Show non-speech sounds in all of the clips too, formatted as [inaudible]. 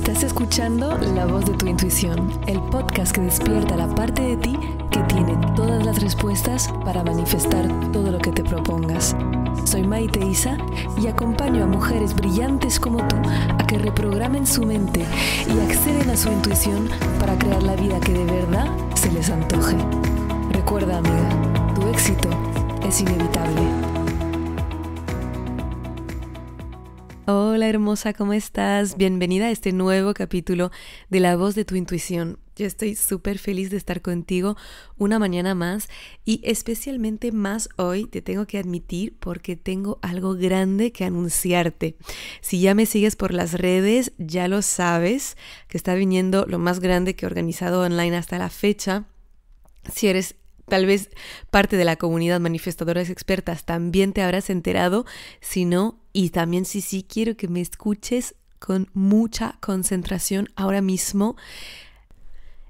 Estás escuchando La voz de tu intuición, el podcast que despierta la parte de ti que tiene todas las respuestas para manifestar todo lo que te propongas. Soy Maite Isa y acompaño a mujeres brillantes como tú a que reprogramen su mente y acceden a su intuición para crear la vida que de verdad se les antoje. Recuerda, amiga, tu éxito es inevitable. Hola hermosa, ¿cómo estás? Bienvenida a este nuevo capítulo de La voz de tu intuición. Yo estoy súper feliz de estar contigo una mañana más y especialmente más hoy te tengo que admitir porque tengo algo grande que anunciarte. Si ya me sigues por las redes, ya lo sabes que está viniendo lo más grande que he organizado online hasta la fecha. Si eres tal vez parte de la comunidad manifestadoras expertas también te habrás enterado, si no, y también sí, sí, quiero que me escuches con mucha concentración ahora mismo.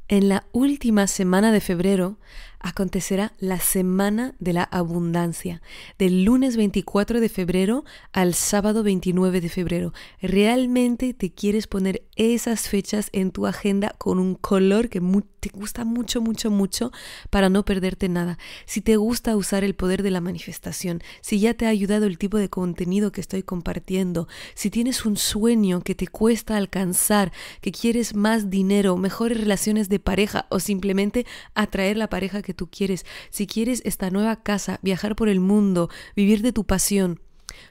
En la última semana de febrero acontecerá la Semana de la Abundancia, del lunes 24 de febrero al sábado 29 de febrero. Realmente te quieres poner esas fechas en tu agenda con un color que mucho? te gusta mucho, mucho, mucho para no perderte nada. Si te gusta usar el poder de la manifestación, si ya te ha ayudado el tipo de contenido que estoy compartiendo, si tienes un sueño que te cuesta alcanzar, que quieres más dinero, mejores relaciones de pareja o simplemente atraer la pareja que tú quieres, si quieres esta nueva casa, viajar por el mundo, vivir de tu pasión,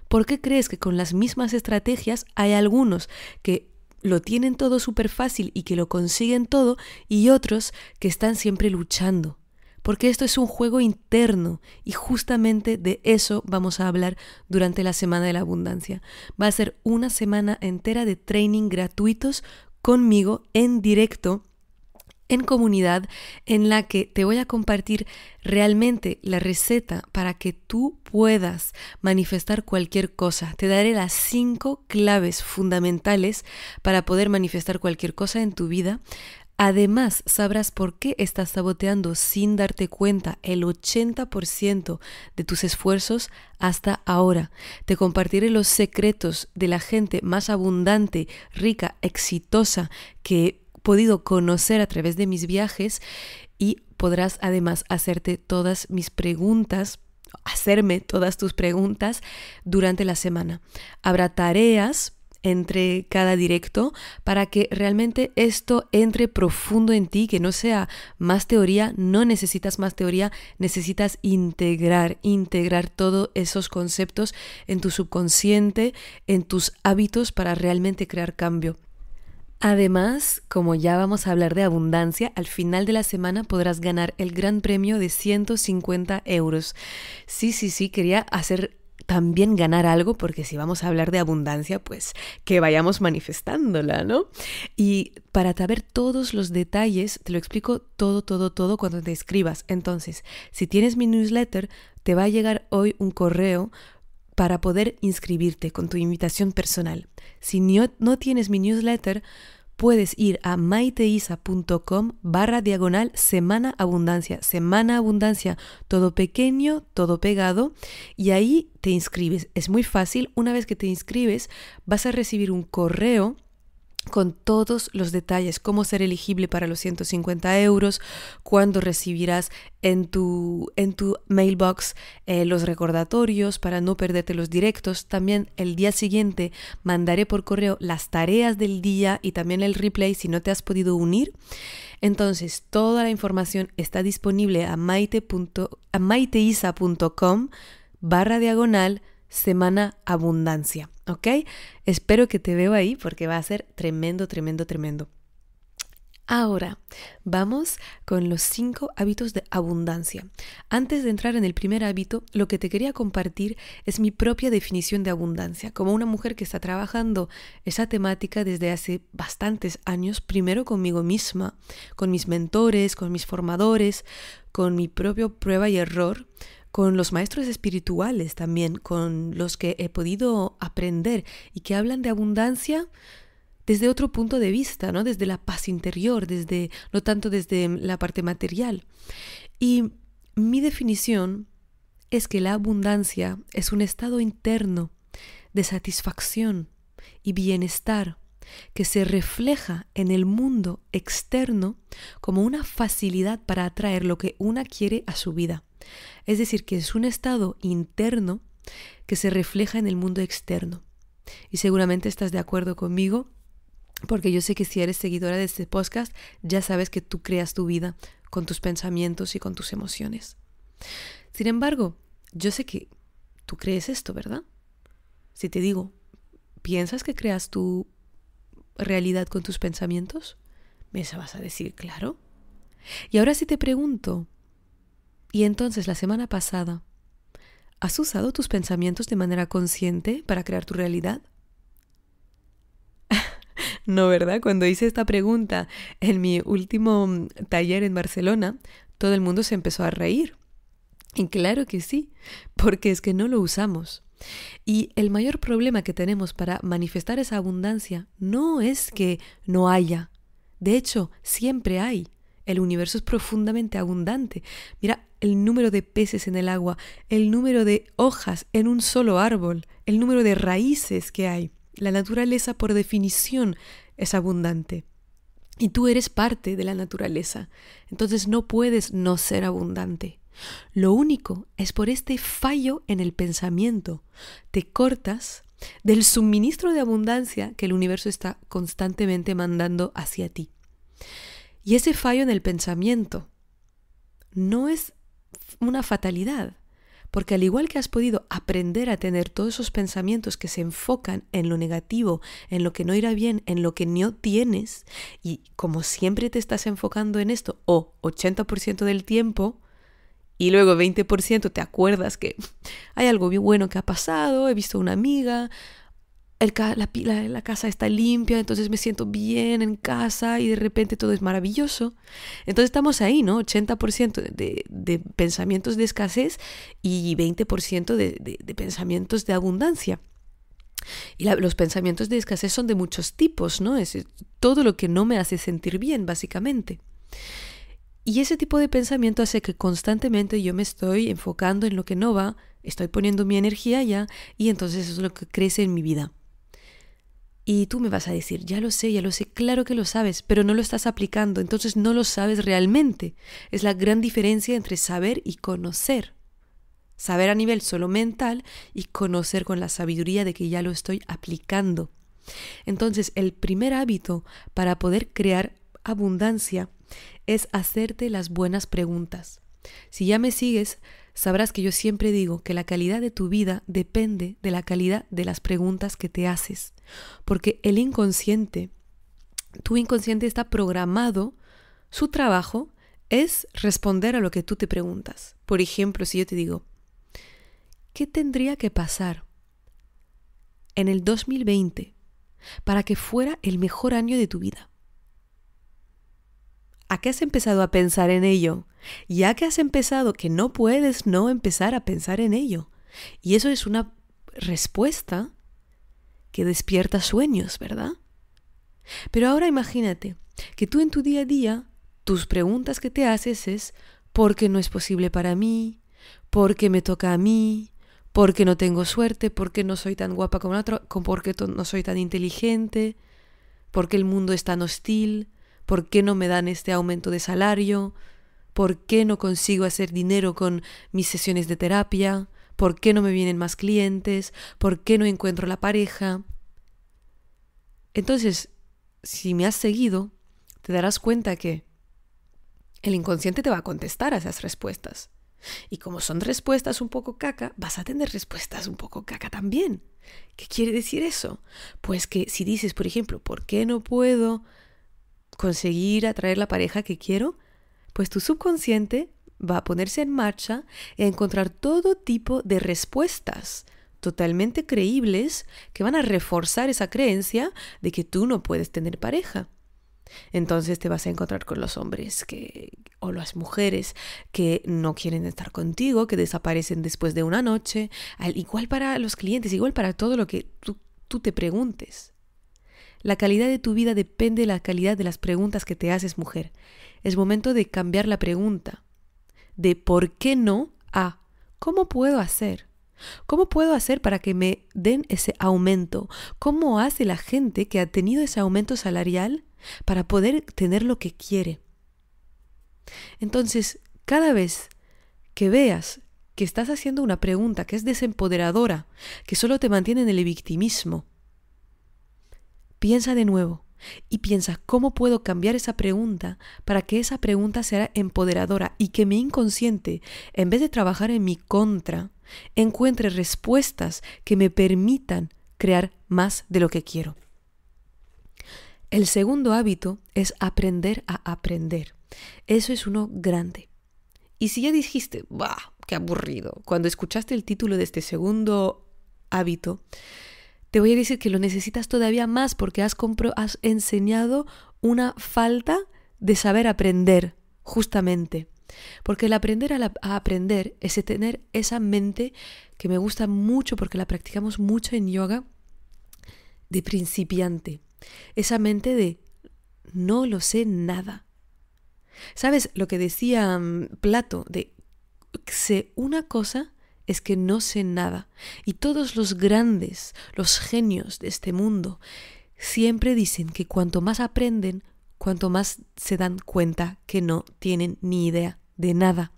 ¿Por qué crees que con las mismas estrategias hay algunos que lo tienen todo súper fácil y que lo consiguen todo y otros que están siempre luchando. Porque esto es un juego interno y justamente de eso vamos a hablar durante la Semana de la Abundancia. Va a ser una semana entera de training gratuitos conmigo en directo en comunidad en la que te voy a compartir realmente la receta para que tú puedas manifestar cualquier cosa. Te daré las cinco claves fundamentales para poder manifestar cualquier cosa en tu vida. Además, sabrás por qué estás saboteando sin darte cuenta el 80% de tus esfuerzos hasta ahora. Te compartiré los secretos de la gente más abundante, rica, exitosa, que podido conocer a través de mis viajes y podrás además hacerte todas mis preguntas hacerme todas tus preguntas durante la semana. Habrá tareas entre cada directo para que realmente esto entre profundo en ti, que no sea más teoría, no necesitas más teoría, necesitas integrar, integrar todos esos conceptos en tu subconsciente, en tus hábitos para realmente crear cambio. Además, como ya vamos a hablar de abundancia, al final de la semana podrás ganar el gran premio de 150 euros. Sí, sí, sí, quería hacer también ganar algo, porque si vamos a hablar de abundancia, pues que vayamos manifestándola, ¿no? Y para saber todos los detalles, te lo explico todo, todo, todo cuando te escribas. Entonces, si tienes mi newsletter, te va a llegar hoy un correo para poder inscribirte con tu invitación personal. Si no, no tienes mi newsletter, puedes ir a maiteisa.com barra diagonal semana abundancia, semana abundancia, todo pequeño, todo pegado, y ahí te inscribes. Es muy fácil, una vez que te inscribes vas a recibir un correo con todos los detalles, cómo ser elegible para los 150 euros, cuándo recibirás en tu, en tu mailbox eh, los recordatorios para no perderte los directos. También el día siguiente mandaré por correo las tareas del día y también el replay si no te has podido unir. Entonces, toda la información está disponible a, maite a maiteisa.com barra diagonal Semana Abundancia, ¿ok? Espero que te veo ahí porque va a ser tremendo, tremendo, tremendo. Ahora, vamos con los cinco hábitos de abundancia. Antes de entrar en el primer hábito, lo que te quería compartir es mi propia definición de abundancia. Como una mujer que está trabajando esa temática desde hace bastantes años, primero conmigo misma, con mis mentores, con mis formadores, con mi propio prueba y error, con los maestros espirituales también, con los que he podido aprender y que hablan de abundancia desde otro punto de vista, ¿no? Desde la paz interior, desde no tanto desde la parte material. Y mi definición es que la abundancia es un estado interno de satisfacción y bienestar que se refleja en el mundo externo como una facilidad para atraer lo que una quiere a su vida. Es decir, que es un estado interno que se refleja en el mundo externo. Y seguramente estás de acuerdo conmigo, porque yo sé que si eres seguidora de este podcast, ya sabes que tú creas tu vida con tus pensamientos y con tus emociones. Sin embargo, yo sé que tú crees esto, ¿verdad? Si te digo, ¿piensas que creas tu realidad con tus pensamientos? Me vas a decir, claro. Y ahora si te pregunto, y entonces la semana pasada, ¿has usado tus pensamientos de manera consciente para crear tu realidad? [laughs] no, ¿verdad? Cuando hice esta pregunta en mi último mm, taller en Barcelona, todo el mundo se empezó a reír. Y claro que sí, porque es que no lo usamos. Y el mayor problema que tenemos para manifestar esa abundancia no es que no haya. De hecho, siempre hay. El universo es profundamente abundante. Mira el número de peces en el agua, el número de hojas en un solo árbol, el número de raíces que hay. La naturaleza por definición es abundante. Y tú eres parte de la naturaleza. Entonces no puedes no ser abundante. Lo único es por este fallo en el pensamiento. Te cortas del suministro de abundancia que el universo está constantemente mandando hacia ti. Y ese fallo en el pensamiento no es una fatalidad, porque al igual que has podido aprender a tener todos esos pensamientos que se enfocan en lo negativo, en lo que no irá bien, en lo que no tienes, y como siempre te estás enfocando en esto, o 80% del tiempo, y luego 20% te acuerdas que hay algo bien bueno que ha pasado, he visto una amiga, la, casa está limpia, entonces me siento bien en casa y de repente todo es maravilloso. Entonces estamos ahí, ¿no? 80% de, de, pensamientos de escasez y 20% de, de, de, pensamientos de abundancia. Y los pensamientos de escasez son de muchos tipos, ¿no? Es todo lo que no me hace sentir bien, básicamente. Y ese tipo de pensamiento hace que constantemente yo me estoy enfocando en lo que no va, estoy poniendo mi energía allá y entonces eso es lo que crece en mi vida. Y tú me vas a decir, ya lo sé, ya lo sé, claro que lo sabes, pero no lo estás aplicando, entonces no lo sabes realmente. Es la gran diferencia entre saber y conocer. Saber a nivel solo mental y conocer con la sabiduría de que ya lo estoy aplicando. Entonces, el primer hábito para poder crear abundancia es hacerte las buenas preguntas. Si ya me sigues, sabrás que yo siempre digo que la calidad de tu vida depende de la calidad de las preguntas que te haces. Porque el inconsciente, tu inconsciente está programado, su trabajo es responder a lo que tú te preguntas. Por ejemplo, si yo te digo, ¿qué tendría que pasar en el 2020 para que fuera el mejor año de tu vida? ¿A qué has empezado a pensar en ello? Ya que has empezado, que no puedes no empezar a pensar en ello. Y eso es una respuesta que despierta sueños, ¿verdad? Pero ahora imagínate que tú en tu día a día, tus preguntas que te haces es, ¿por qué no es posible para mí? ¿Por qué me toca a mí? ¿Por qué no tengo suerte? ¿Por qué no soy tan guapa como la otra? ¿Por qué no soy tan inteligente? ¿Por qué el mundo es tan hostil? ¿Por qué no me dan este aumento de salario? ¿Por qué no consigo hacer dinero con mis sesiones de terapia? por qué no me vienen más clientes, por qué no encuentro la pareja. Entonces, si me has seguido, te darás cuenta que el inconsciente te va a contestar a esas respuestas. Y como son respuestas un poco caca, vas a tener respuestas un poco caca también. ¿Qué quiere decir eso? Pues que si dices, por ejemplo, ¿por qué no puedo conseguir atraer la pareja que quiero? Pues tu subconsciente va a ponerse en marcha y a encontrar todo tipo de respuestas totalmente creíbles que van a reforzar esa creencia de que tú no puedes tener pareja. Entonces te vas a encontrar con los hombres que, o las mujeres que no quieren estar contigo, que desaparecen después de una noche, igual para los clientes, igual para todo lo que tú, tú te preguntes. La calidad de tu vida depende de la calidad de las preguntas que te haces mujer. Es momento de cambiar la pregunta de por qué no a cómo puedo hacer. ¿Cómo puedo hacer para que me den ese aumento? ¿Cómo hace la gente que ha tenido ese aumento salarial para poder tener lo que quiere? Entonces, cada vez que veas que estás haciendo una pregunta que es desempoderadora, que solo te mantiene en el victimismo, piensa de nuevo y piensas cómo puedo cambiar esa pregunta para que esa pregunta sea empoderadora y que mi inconsciente, en vez de trabajar en mi contra, encuentre respuestas que me permitan crear más de lo que quiero. El segundo hábito es aprender a aprender. Eso es uno grande. Y si ya dijiste, ¡bah! ¡Qué aburrido! Cuando escuchaste el título de este segundo hábito, te voy a decir que lo necesitas todavía más porque has, has enseñado una falta de saber aprender, justamente. Porque el aprender a, aprender es tener esa mente que me gusta mucho porque la practicamos mucho en yoga de principiante. Esa mente de no lo sé nada. ¿Sabes lo que decía mm, Plato de sé una cosa es que no sé nada y todos los grandes, los genios de este mundo, siempre dicen que cuanto más aprenden, cuanto más se dan cuenta que no tienen ni idea de nada.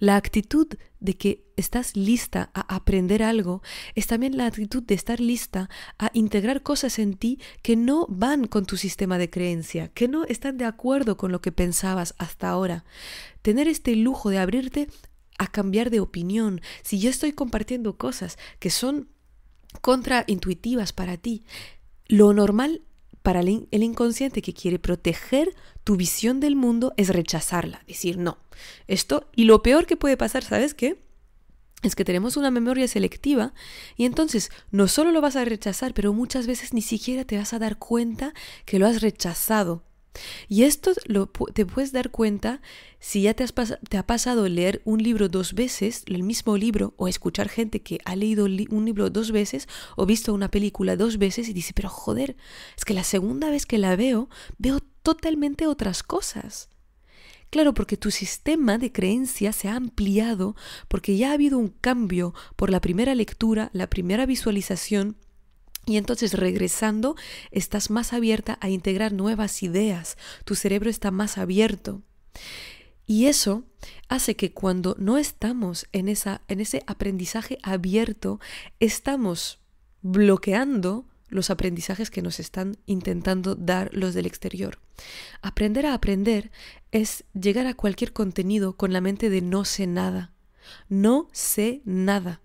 La actitud de que estás lista a aprender algo es también la actitud de estar lista a integrar cosas en ti que no van con tu sistema de creencia, que no están de acuerdo con lo que pensabas hasta ahora. Tener este lujo de abrirte a cambiar de opinión, si yo estoy compartiendo cosas que son contraintuitivas para ti, lo normal para el, inconsciente que quiere proteger tu visión del mundo es rechazarla, decir no. Esto, y lo peor que puede pasar, ¿sabes qué? Es que tenemos una memoria selectiva y entonces no solo lo vas a rechazar, pero muchas veces ni siquiera te vas a dar cuenta que lo has rechazado y esto te puedes dar cuenta si ya te, ha pasado leer un libro dos veces, el mismo libro, o escuchar gente que ha leído un libro dos veces o visto una película dos veces y dice, pero joder, es que la segunda vez que la veo, veo totalmente otras cosas. Claro, porque tu sistema de creencia se ha ampliado, porque ya ha habido un cambio por la primera lectura, la primera visualización, y entonces regresando, estás más abierta a integrar nuevas ideas, tu cerebro está más abierto. Y eso hace que cuando no estamos en, esa, en ese aprendizaje abierto, estamos bloqueando los aprendizajes que nos están intentando dar los del exterior. Aprender a aprender es llegar a cualquier contenido con la mente de no sé nada. No sé nada,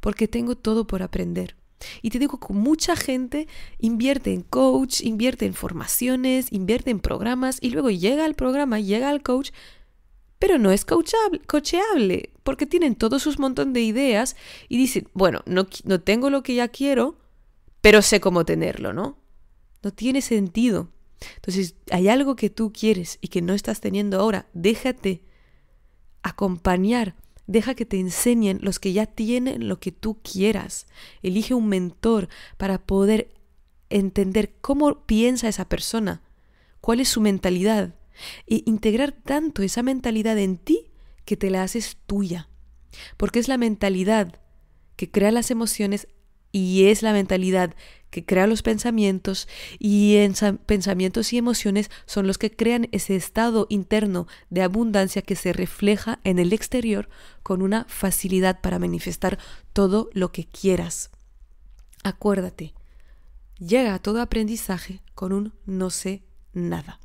porque tengo todo por aprender. Y te digo que mucha gente invierte en coach, invierte en formaciones, invierte en programas y luego llega al programa, llega al coach, pero no es coachable, cocheable, porque tienen todos sus montón de ideas y dicen, bueno, no, no tengo lo que ya quiero, pero sé cómo tenerlo, ¿no? No tiene sentido. Entonces, hay algo que tú quieres y que no estás teniendo ahora, déjate acompañar Deja que te enseñen los que ya tienen lo que tú quieras. Elige un mentor para poder entender cómo piensa esa persona, cuál es su mentalidad e integrar tanto esa mentalidad en ti que te la haces tuya. Porque es la mentalidad que crea las emociones y es la mentalidad que crea los pensamientos y pensamientos y emociones son los que crean ese estado interno de abundancia que se refleja en el exterior con una facilidad para manifestar todo lo que quieras. Acuérdate, llega a todo aprendizaje con un no sé nada.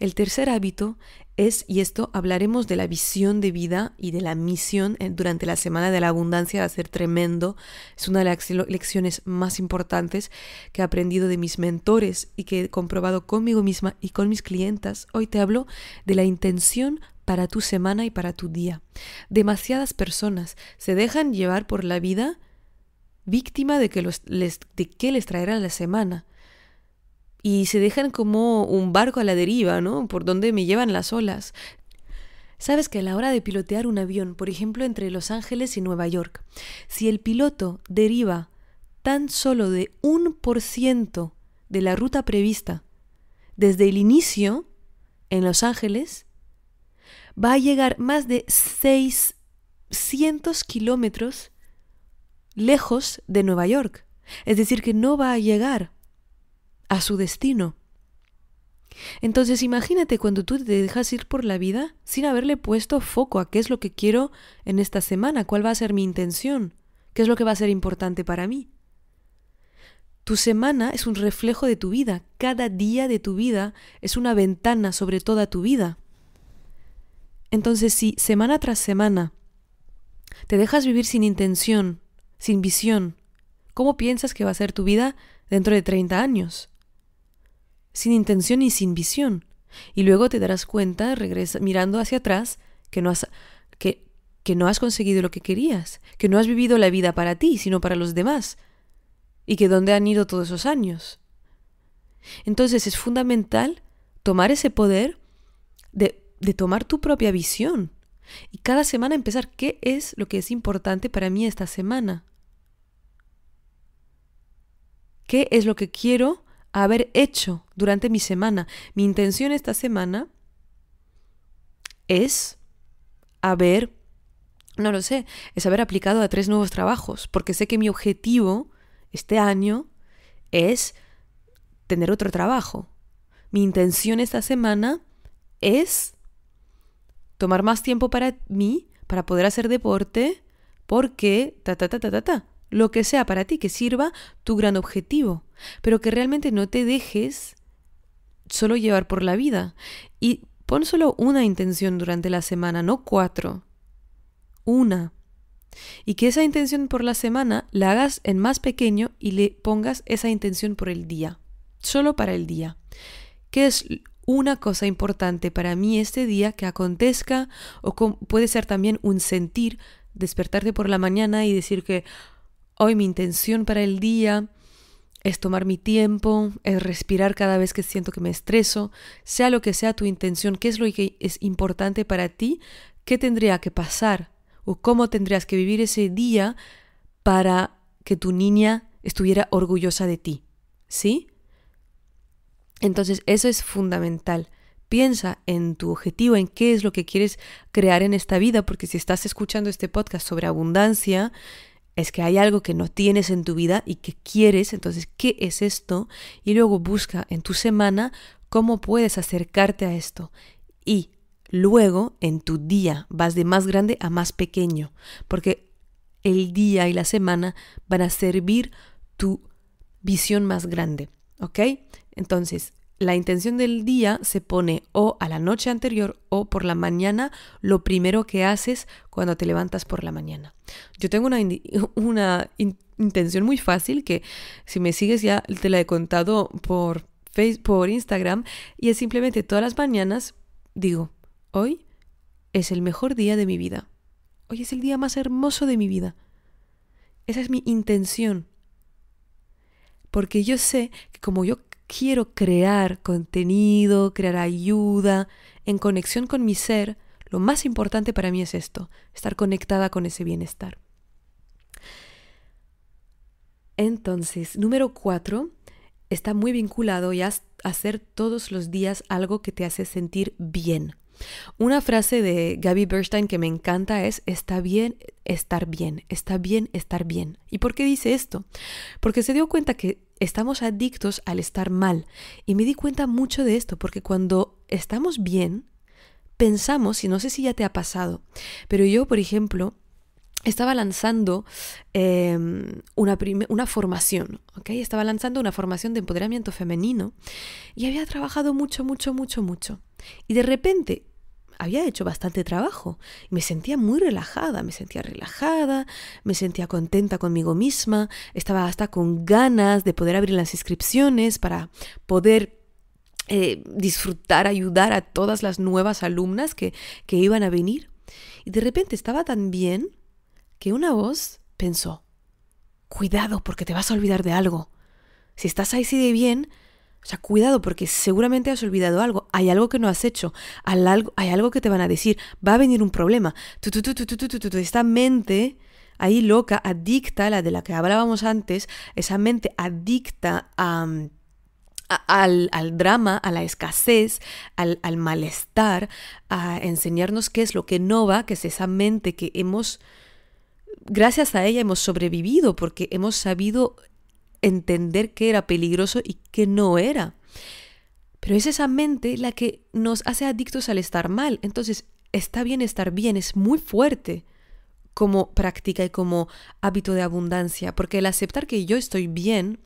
El tercer hábito es, y esto hablaremos de la visión de vida y de la misión eh, durante la Semana de la Abundancia, va a ser tremendo. Es una de las lecciones más importantes que he aprendido de mis mentores y que he comprobado conmigo misma y con mis clientas. Hoy te hablo de la intención para tu semana y para tu día. Demasiadas personas se dejan llevar por la vida víctima de que, les, de les traerá la semana y se dejan como un barco a la deriva, ¿no? Por donde me llevan las olas. Sabes que a la hora de pilotear un avión, por ejemplo, entre Los Ángeles y Nueva York, si el piloto deriva tan solo de un por ciento de la ruta prevista desde el inicio en Los Ángeles, va a llegar más de 600 kilómetros lejos de Nueva York. Es decir, que no va a llegar a su destino. Entonces imagínate cuando tú te dejas ir por la vida sin haberle puesto foco a qué es lo que quiero en esta semana, cuál va a ser mi intención, qué es lo que va a ser importante para mí. Tu semana es un reflejo de tu vida, cada día de tu vida es una ventana sobre toda tu vida. Entonces si semana tras semana te dejas vivir sin intención, sin visión, ¿cómo piensas que va a ser tu vida dentro de 30 años? sin intención y sin visión. Y luego te darás cuenta, regresa, mirando hacia atrás, que no, has, que, que no has conseguido lo que querías, que no has vivido la vida para ti, sino para los demás, y que dónde han ido todos esos años. Entonces es fundamental tomar ese poder de, de tomar tu propia visión y cada semana empezar qué es lo que es importante para mí esta semana. ¿Qué es lo que quiero haber hecho durante mi semana. Mi intención esta semana es haber, no lo sé, es haber aplicado a tres nuevos trabajos, porque sé que mi objetivo este año es tener otro trabajo. Mi intención esta semana es tomar más tiempo para mí, para poder hacer deporte, porque ta ta ta ta ta lo que sea para ti que sirva tu gran objetivo, pero que realmente no te dejes solo llevar por la vida. Y pon solo una intención durante la semana, no cuatro. Una. Y que esa intención por la semana la hagas en más pequeño y le pongas esa intención por el día, solo para el día. Que es una cosa importante para mí este día que acontezca? O puede ser también un sentir, despertarte por la mañana y decir que, Hoy mi intención para el día es tomar mi tiempo, es respirar cada vez que siento que me estreso, sea lo que sea tu intención, qué es lo que es importante para ti, qué tendría que pasar o cómo tendrías que vivir ese día para que tu niña estuviera orgullosa de ti, ¿sí? Entonces eso es fundamental. Piensa en tu objetivo, en qué es lo que quieres crear en esta vida, porque si estás escuchando este podcast sobre abundancia, es que hay algo que no tienes en tu vida y que quieres, entonces, ¿qué es esto? Y luego busca en tu semana cómo puedes acercarte a esto. Y luego, en tu día, vas de más grande a más pequeño, porque el día y la semana van a servir tu visión más grande, ¿ok? Entonces, la intención del día se pone o a la noche anterior o por la mañana, lo primero que haces cuando te levantas por la mañana. Yo tengo una, [laughs] intención muy fácil que si me sigues ya te la he contado por, Facebook, por Instagram y es simplemente todas las mañanas digo, hoy es el mejor día de mi vida. Hoy es el día más hermoso de mi vida. Esa es mi intención. Porque yo sé que como yo quiero crear contenido, crear ayuda, en conexión con mi ser, lo más importante para mí es esto, estar conectada con ese bienestar. Entonces, número cuatro, está muy vinculado y a hacer todos los días algo que te hace sentir bien. Una frase de Gaby Bernstein que me encanta es, está bien estar bien, está bien estar bien. ¿Y por qué dice esto? Porque se dio cuenta que estamos adictos al estar mal. Y me di cuenta mucho de esto, porque cuando estamos bien, pensamos, y no sé si ya te ha pasado, pero yo, por ejemplo, estaba lanzando em, una, una, formación, ¿ok? Estaba lanzando una formación de empoderamiento femenino y había trabajado mucho, mucho, mucho, mucho. Y de repente había hecho bastante trabajo y me sentía muy relajada, me sentía relajada, me sentía contenta conmigo misma, estaba hasta con ganas de poder abrir las inscripciones para poder eh, disfrutar, ayudar a todas las nuevas alumnas que, que iban a venir. Y de repente estaba tan bien que una voz pensó, cuidado porque te vas a olvidar de algo. Si estás ahí si de bien, o sea, cuidado porque seguramente has olvidado algo, hay algo que no has hecho, hay algo, que te van a decir, va a venir un problema. esta mente ahí loca, adicta, la de la que hablábamos antes, esa mente adicta mm, al, drama, a la escasez, al, al malestar, a enseñarnos qué es lo que no va, que es esa mente que hemos gracias a ella hemos sobrevivido porque hemos sabido entender que era peligroso y que no era. Pero es esa mente la que nos hace adictos al estar mal. Entonces, está bien estar bien, es muy fuerte como práctica y como hábito de abundancia, porque el aceptar que yo estoy bien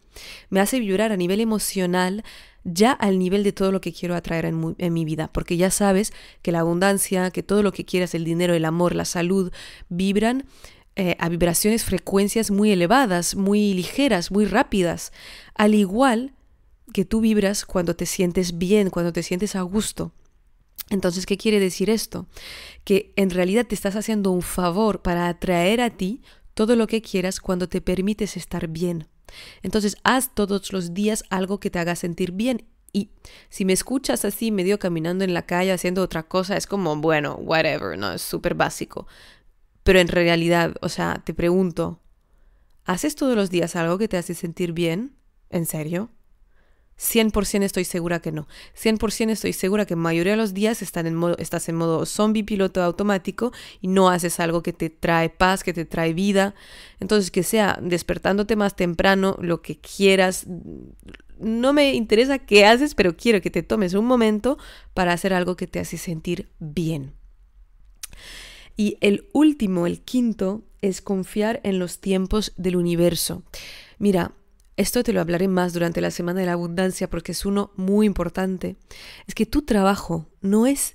me hace vibrar a nivel emocional ya al nivel de todo lo que quiero atraer en, en mi vida, porque ya sabes que la abundancia, que todo lo que quieras, el dinero, el amor, la salud, vibran eh, a vibraciones, frecuencias muy elevadas, muy ligeras, muy rápidas, al igual que tú vibras cuando te sientes bien, cuando te sientes a gusto. Entonces, ¿qué quiere decir esto? Que en realidad te estás haciendo un favor para atraer a ti todo lo que quieras cuando te permites estar bien. Entonces, haz todos los días algo que te haga sentir bien. Y si me escuchas así, medio caminando en la calle, haciendo otra cosa, es como, bueno, whatever, ¿no? Es súper básico. Pero en realidad, o sea, te pregunto, ¿haces todos los días algo que te hace sentir bien? ¿En serio? 100% estoy segura que no. 100% estoy segura que mayoría de los días estás en modo zombie piloto automático y no haces algo que te trae paz, que te trae vida. Entonces, que sea despertándote más temprano, lo que quieras. No me interesa qué haces, pero quiero que te tomes un momento para hacer algo que te hace sentir bien. Y el último, el quinto, es confiar en los tiempos del universo. Mira, esto te lo hablaré más durante la Semana de la Abundancia porque es uno muy importante. Es que tu trabajo no es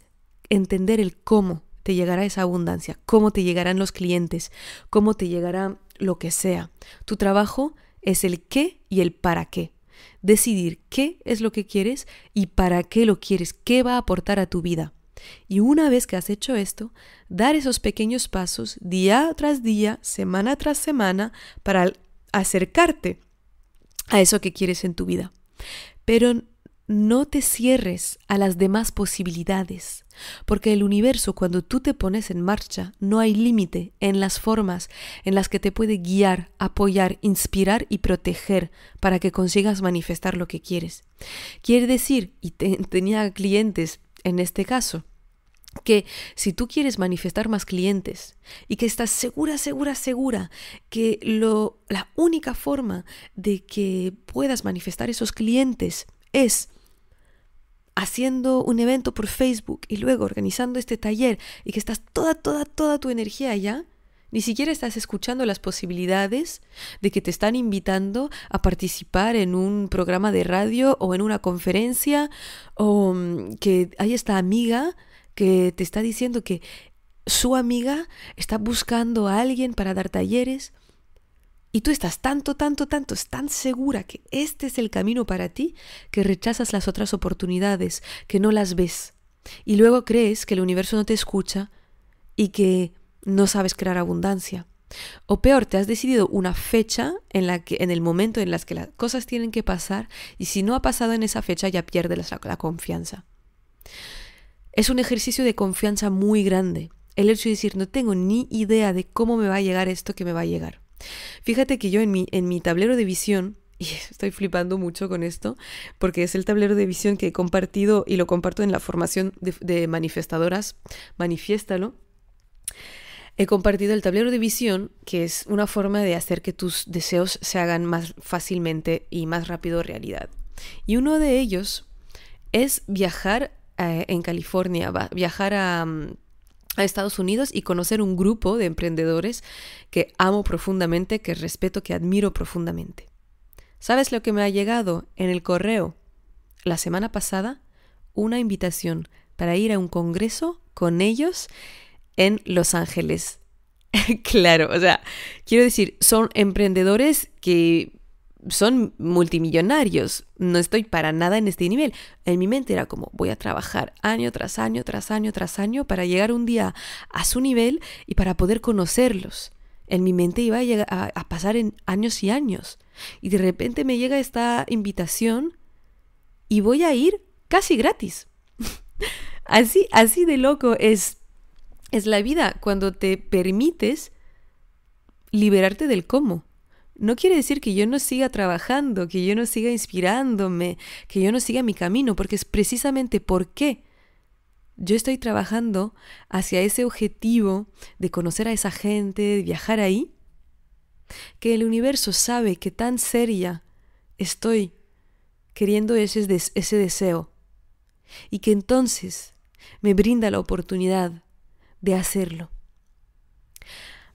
entender el cómo te llegará esa abundancia, cómo te llegarán los clientes, cómo te llegará lo que sea. Tu trabajo es el qué y el para qué. Decidir qué es lo que quieres y para qué lo quieres, qué va a aportar a tu vida. Y una vez que has hecho esto, dar esos pequeños pasos día tras día, semana tras semana, para acercarte a eso que quieres en tu vida. Pero no te cierres a las demás posibilidades, porque el universo cuando tú te pones en marcha no hay límite en las formas en las que te puede guiar, apoyar, inspirar y proteger para que consigas manifestar lo que quieres. Quiere decir, y tenía clientes en este caso, que si tú quieres manifestar más clientes y que estás segura, segura, segura que lo, la única forma de que puedas manifestar esos clientes es haciendo un evento por Facebook y luego organizando este taller y que estás toda, toda, toda tu energía allá, ni siquiera estás escuchando las posibilidades de que te están invitando a participar en un programa de radio o en una conferencia o mm, que hay esta amiga que te está diciendo que su amiga está buscando a alguien para dar talleres y tú estás tanto, tanto, tanto, tan segura que este es el camino para ti que rechazas las otras oportunidades, que no las ves y luego crees que el universo no te escucha y que no sabes crear abundancia. O peor, te has decidido una fecha en la que en el momento en las que las cosas tienen que pasar y si no ha pasado en esa fecha ya pierdes la confianza es un ejercicio de confianza muy grande. El hecho de decir, no tengo ni idea de cómo me va a llegar esto que me va a llegar. Fíjate que yo en mi, en mi tablero de visión, [laughs] y estoy flipando mucho con esto, porque es el tablero de visión que he compartido y lo comparto en la formación de, manifestadoras, manifiéstalo. He compartido el tablero de visión, que es una forma de hacer que tus deseos se hagan más fácilmente y más rápido realidad. Y uno de ellos es viajar eh, en California, viajar a, mm, a Estados Unidos y conocer un grupo de emprendedores que amo profundamente, que respeto, que admiro profundamente. ¿Sabes lo que me ha llegado en el correo? La semana pasada, una invitación para ir a un congreso con ellos en Los Ángeles. [laughs] claro, o sea, quiero decir, son emprendedores que son multimillonarios. No estoy para nada en este nivel. En mi mente era como, voy a trabajar año tras año, tras año, tras año, para llegar un día a su nivel y para poder conocerlos. En mi mente iba a, pasar en años y años. Y de repente me llega esta invitación y voy a ir casi gratis. [laughs] así, así de loco es, es la vida cuando te permites liberarte del cómo no quiere decir que yo no siga trabajando, que yo no siga inspirándome, que yo no siga mi camino, porque es precisamente por qué yo estoy trabajando hacia ese objetivo de conocer a esa gente, de viajar ahí, que el universo sabe que tan seria estoy queriendo ese, ese deseo y que entonces me brinda la oportunidad de hacerlo.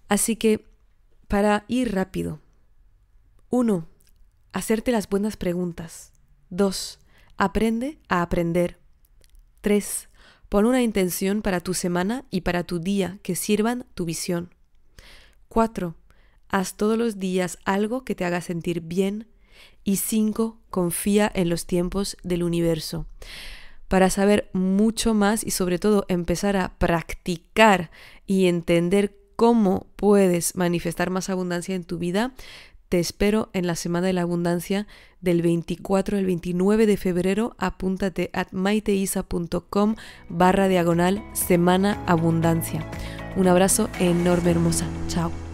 Así que, para ir rápido, 1. Hacerte las buenas preguntas. 2. Aprende a aprender. 3. Pon una intención para tu semana y para tu día que sirvan tu visión. 4. Haz todos los días algo que te haga sentir bien. Y 5. Confía en los tiempos del universo. Para saber mucho más y sobre todo empezar a practicar y entender cómo puedes manifestar más abundancia en tu vida, te espero en la Semana de la Abundancia del 24 al 29 de febrero. Apúntate a maiteisa.com barra diagonal Semana Abundancia. Un abrazo enorme, hermosa. Chao.